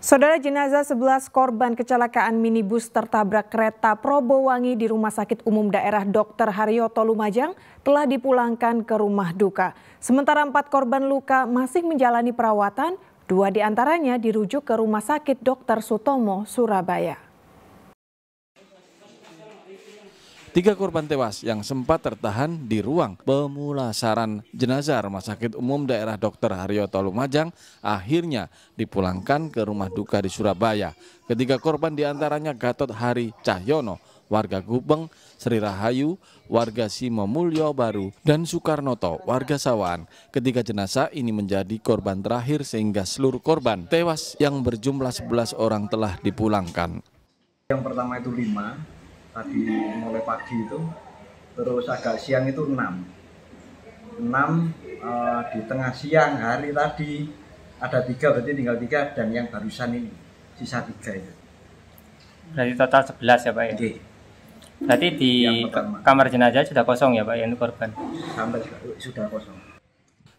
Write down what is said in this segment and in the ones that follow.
Saudara jenazah 11 korban kecelakaan minibus tertabrak kereta Probowangi di Rumah Sakit Umum Daerah Dr. Haryoto Lumajang telah dipulangkan ke rumah duka. Sementara empat korban luka masih menjalani perawatan, dua diantaranya dirujuk ke Rumah Sakit Dr. Sutomo, Surabaya. Tiga korban tewas yang sempat tertahan di ruang pemulasaran jenazah Rumah Sakit Umum Daerah Dr. Haryoto Lumajang akhirnya dipulangkan ke rumah duka di Surabaya. Ketiga korban diantaranya Gatot Hari Cahyono, warga Gubeng, Sri Rahayu, warga Simo Mulyo Baru, dan Soekarnoto, warga Sawan. Ketiga jenazah ini menjadi korban terakhir sehingga seluruh korban tewas yang berjumlah 11 orang telah dipulangkan. Yang pertama itu lima tadi mulai pagi itu terus agak siang itu 6 6 uh, di tengah siang hari tadi ada tiga berarti tinggal tiga dan yang barusan ini sisa tiga itu berarti total 11 ya pak ya okay. berarti di kamar jenazah sudah kosong ya pak yang korban sampai sudah kosong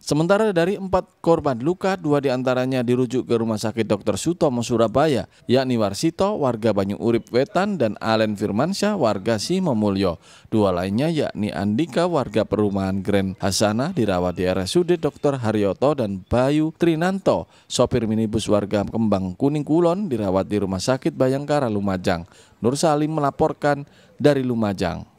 Sementara dari empat korban luka, dua diantaranya dirujuk ke Rumah Sakit Dr. Sutomo Surabaya, yakni Warsito, warga Banyu Urip Wetan, dan Alen Firmansyah, warga Simomulyo. Dua lainnya yakni Andika, warga perumahan Grand Hasana, dirawat di RSUD Dr. Haryoto, dan Bayu Trinanto, sopir minibus warga Kembang Kuning Kulon, dirawat di Rumah Sakit Bayangkara Lumajang. Nur Salim melaporkan dari Lumajang.